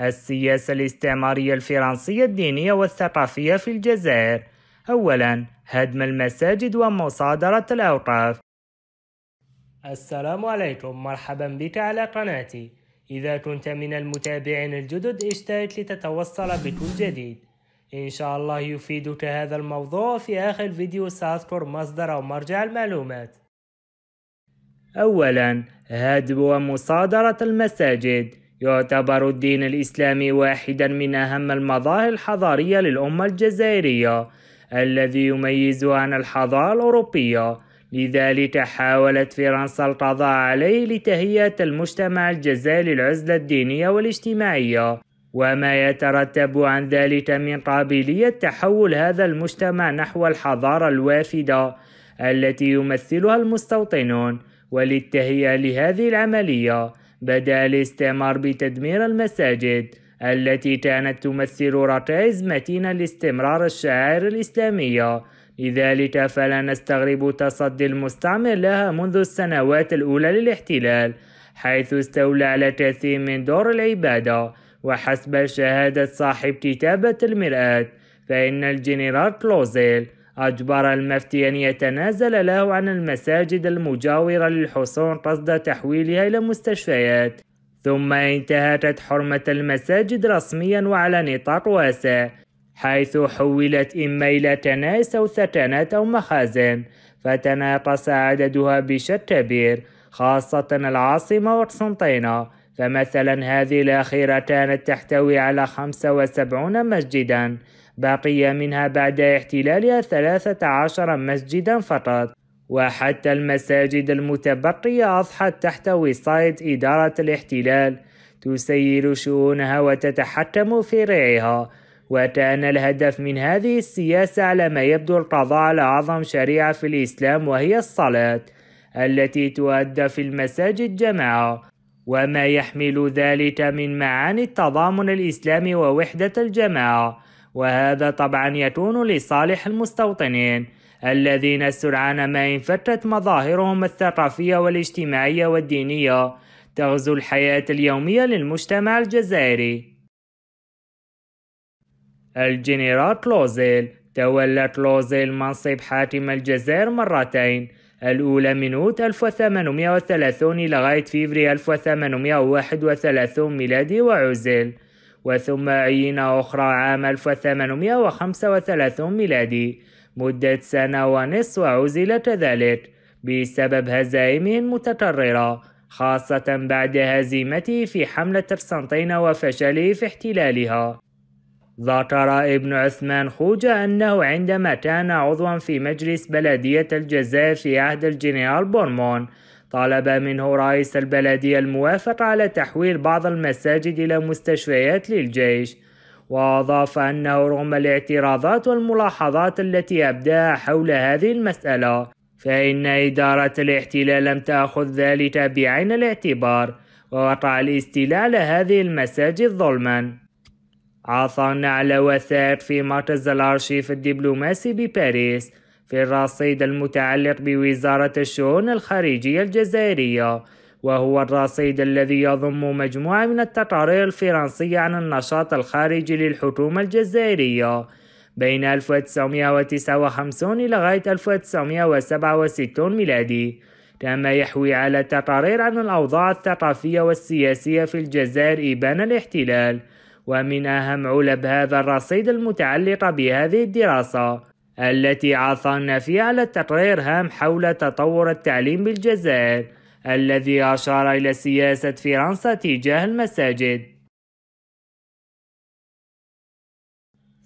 السياسة الاستعمارية الفرنسية الدينية والثقافية في الجزائر أولا هدم المساجد ومصادرة الأوقاف السلام عليكم مرحبا بك على قناتي إذا كنت من المتابعين الجدد اشترك لتتوصل بكل جديد إن شاء الله يفيدك هذا الموضوع في آخر فيديو سأذكر مصدر أو مرجع المعلومات أولا هدم ومصادرة المساجد يعتبر الدين الإسلامي واحدا من أهم المظاهر الحضارية للأمة الجزائرية الذي يميزه عن الحضارة الأوروبية لذلك حاولت فرنسا القضاء عليه لتهيئة المجتمع الجزائري للعزلة الدينية والاجتماعية وما يترتب عن ذلك من قابلية تحول هذا المجتمع نحو الحضارة الوافدة التي يمثلها المستوطنون وللتهيئة لهذه العملية بدا الاستعمار بتدمير المساجد التي كانت تمثل ركائز متينة لاستمرار الشعائر الإسلامية لذلك فلا نستغرب تصدي المستعمر لها منذ السنوات الأولى للاحتلال حيث استولى على كثير من دور العبادة وحسب شهادة صاحب كتابة المرآة فإن الجنرال كلوزيل أجبر المفتي أن يتنازل له عن المساجد المجاورة للحصون قصد تحويلها إلى مستشفيات ثم انتهكت حرمة المساجد رسميا وعلى نطاق واسع حيث حولت إما إلى كنائس أو ثكنات أو مخازن فتناقص عددها بشكل كبير خاصة العاصمة وقسنطينة فمثلا هذه الأخيرة كانت تحتوي على 75 مسجدا بقي منها بعد احتلالها 13 مسجدا فقط وحتى المساجد المتبقية أضحت تحت وصاية إدارة الاحتلال تسير شؤونها وتتحكم في ريعها وكان الهدف من هذه السياسة على ما يبدو القضاء على أعظم شريعة في الإسلام وهي الصلاة التي تؤدى في المساجد جماعة وما يحمل ذلك من معاني التضامن الإسلامي ووحدة الجماعة وهذا طبعا يكون لصالح المستوطنين الذين سرعان ما انفتت مظاهرهم الثقافية والاجتماعية والدينية تغزو الحياة اليومية للمجتمع الجزائري الجنرال كلوزيل تولى كلوزيل منصب حاكم الجزائر مرتين الأولى من أوت 1830 لغاية فيفري 1831 ميلادي وعزل وثم عينة أخرى عام 1835 ميلادي مدة سنة ونصف وعزل كذلك بسبب هزائمه المتكررة خاصة بعد هزيمته في حملة قسنطينة وفشله في احتلالها ذكر ابن عثمان خوجة أنه عندما كان عضوا في مجلس بلدية الجزائر في عهد الجنرال بورمون طلب منه رئيس البلدية الموافقة على تحويل بعض المساجد إلى مستشفيات للجيش وأضاف أنه رغم الاعتراضات والملاحظات التي أبداها حول هذه المسألة فإن إدارة الاحتلال لم تأخذ ذلك بعين الاعتبار ووقع الاستيلاء على هذه المساجد ظلما عثرنا على وثائق في مركز الأرشيف الدبلوماسي بباريس في الرصيد المتعلق بوزارة الشؤون الخارجية الجزائرية وهو الرصيد الذي يضم مجموعة من التقارير الفرنسية عن النشاط الخارجي للحكومة الجزائرية بين 1959 لغاية 1967 ميلادي كما يحوي على تقارير عن الأوضاع الثقافية والسياسية في الجزائر إبان الاحتلال ومن أهم علب هذا الرصيد المتعلقة بهذه الدراسة التي عثرنا فيها على تقرير هام حول تطور التعليم بالجزائر الذي أشار إلى سياسة فرنسا تجاه المساجد.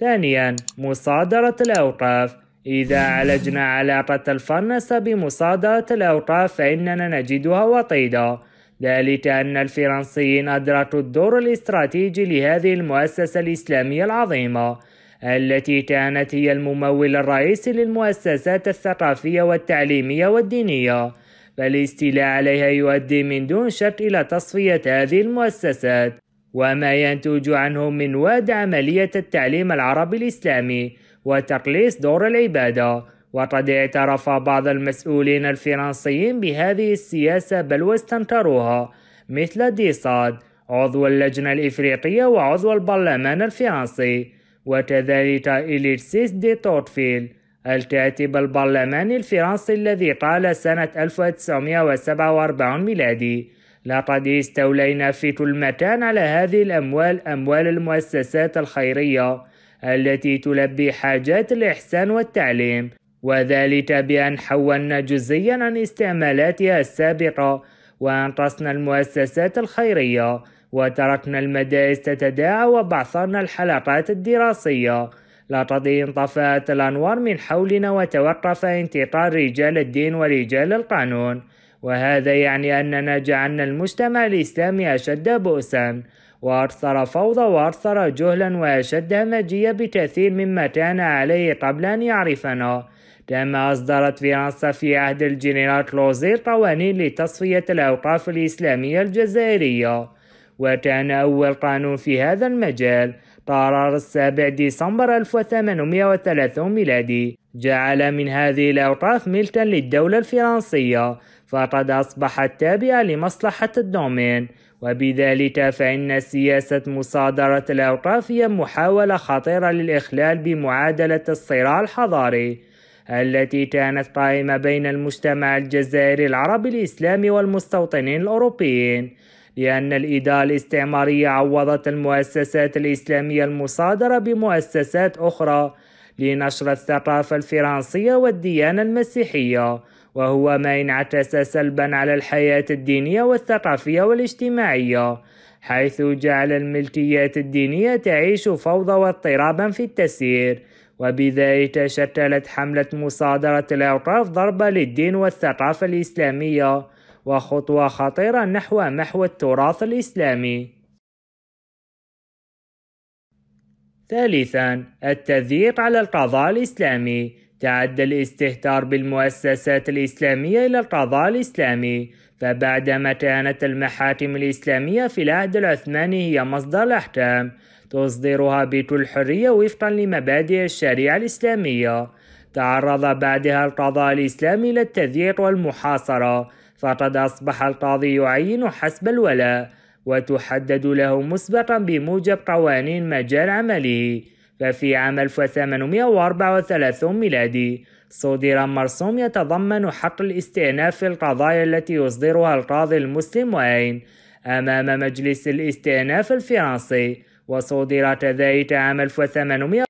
ثانيا مصادرة الأوقاف إذا عالجنا علاقة الفرنسة بمصادرة الأوقاف فإننا نجدها وطيدة ذلك أن الفرنسيين أدركوا الدور الاستراتيجي لهذه المؤسسة الإسلامية العظيمة التي كانت هي الممول الرئيسي للمؤسسات الثقافية والتعليمية والدينية فالاستيلاء عليها يؤدي من دون شك إلى تصفية هذه المؤسسات وما ينتج عنه من واد عملية التعليم العربي الإسلامي وتقليص دور العبادة وقد اعترف بعض المسؤولين الفرنسيين بهذه السياسة بل واستنكروها مثل ديصاد عضو اللجنة الإفريقية وعضو البرلمان الفرنسي وكذلك إليكسيس دي تورتفيل الكاتب البرلماني الفرنسي الذي قال سنة 1947 ميلادي لقد استولينا في كل مكان على هذه الأموال أموال المؤسسات الخيرية التي تلبي حاجات الإحسان والتعليم وذلك بأن حولنا جزيا عن استعمالاتها السابقة وأنقصنا المؤسسات الخيرية وتركنا المدارس تتداعى وبعثرنا الحلقات الدراسية لا انطفأت الأنوار من حولنا وتوقف انتقال رجال الدين ورجال القانون وهذا يعني أننا جعلنا المجتمع الإسلامي أشد بؤسا وأكثر فوضى وأكثر جهلا وأشد همجية بكثير مما كان عليه قبل أن يعرفنا لما أصدرت فرنسا في عهد الجنرال لوزير قوانين لتصفية الأوقاف الإسلامية الجزائرية وكان أول قانون في هذا المجال قرار السابع ديسمبر 1830 ميلادي جعل من هذه الأوقاف ملكا للدولة الفرنسية فقد أصبحت تابعة لمصلحة الدومين وبذلك فإن سياسة مصادرة الأوقاف هي محاولة خطيرة للإخلال بمعادلة الصراع الحضاري التي كانت قائمة بين المجتمع الجزائري العربي الإسلامي والمستوطنين الأوروبيين لأن الإدارة الاستعمارية عوضت المؤسسات الإسلامية المصادرة بمؤسسات أخرى لنشر الثقافة الفرنسية والديانة المسيحية وهو ما انعكس سلبا على الحياة الدينية والثقافية والاجتماعية حيث جعل الملكيات الدينية تعيش فوضى واضطرابا في التسيير وبذلك شكلت حملة مصادرة الأوقاف ضربة للدين والثقافة الإسلامية وخطوة خطيرة نحو محو التراث الإسلامي. ثالثاً، التضييق على القضاء الإسلامي. تعدى الاستهتار بالمؤسسات الإسلامية إلى القضاء الإسلامي، فبعدما كانت المحاكم الإسلامية في العهد العثماني هي مصدر الأحكام، تصدرها بكل حرية وفقًا لمبادئ الشريعة الإسلامية. تعرض بعدها القضاء الإسلامي للتضييق والمحاصرة فقد أصبح القاضي يعين حسب الولاء وتحدد له مسبقا بموجب قوانين مجال عمله ففي عام 1834 ميلادي صدر مرسوم يتضمن حق الاستئناف في القضايا التي يصدرها القاضي المسلم وعين أمام مجلس الاستئناف الفرنسي وصدر كذلك عام 1800